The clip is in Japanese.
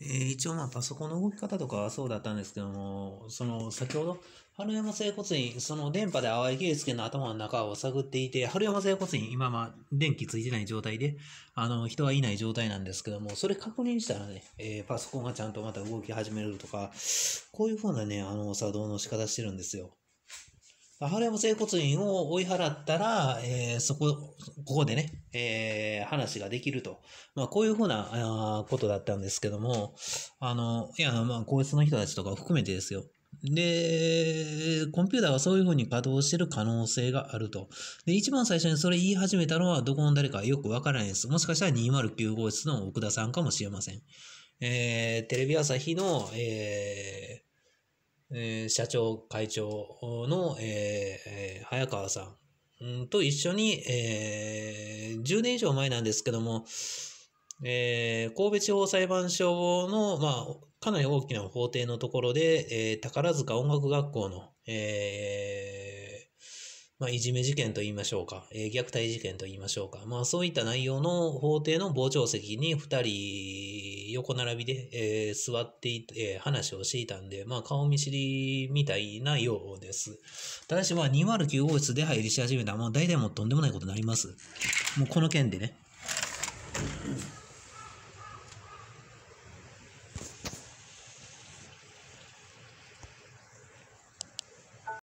えー、一応まあパソコンの動き方とかはそうだったんですけども、その先ほど、春山整骨院、その電波で淡井圭介の頭の中を探っていて、春山整骨院、今まあ電気ついてない状態で、あの、人はいない状態なんですけども、それ確認したらね、えー、パソコンがちゃんとまた動き始めるとか、こういうふうなね、あの、作動の仕方してるんですよ。ハレム整骨院を追い払ったら、えー、そこ、ここでね、えー、話ができると。まあ、こういうふうな、あことだったんですけども、あの、いや、まあ、皇室の人たちとか含めてですよ。で、コンピューターがそういうふうに稼働してる可能性があると。で、一番最初にそれ言い始めたのは、どこの誰かよくわからないです。もしかしたら209号室の奥田さんかもしれません。えー、テレビ朝日の、えーえー、社長、会長の、えー、早川さんと一緒に、えー、10年以上前なんですけども、えー、神戸地方裁判所の、まあ、かなり大きな法廷のところで、えー、宝塚音楽学校の、えー、まあ、いじめ事件と言いましょうか、えー、虐待事件と言いましょうか、まあ、そういった内容の法廷の傍聴席に2人横並びで、えー、座っていて、えー、話をしていたんで、まあ、顔見知りみたいなようです。ただし、まあ、209号室で入りし始めたら、もう大体もうとんでもないことになります。もうこの件でね。